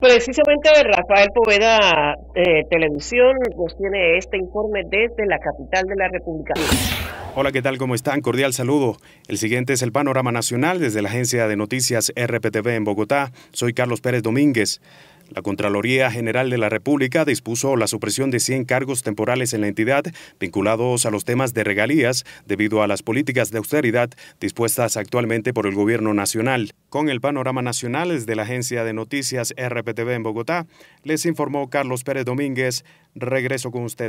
Precisamente eh, Rafael Poveda, eh, Televisión, nos tiene este informe desde la capital de la República. Hola, ¿qué tal? ¿Cómo están? Cordial saludo. El siguiente es el panorama nacional desde la agencia de noticias RPTV en Bogotá. Soy Carlos Pérez Domínguez. La Contraloría General de la República dispuso la supresión de 100 cargos temporales en la entidad vinculados a los temas de regalías debido a las políticas de austeridad dispuestas actualmente por el Gobierno Nacional. Con el panorama nacional desde la agencia de noticias RPTV en Bogotá, les informó Carlos Pérez Domínguez. Regreso con ustedes.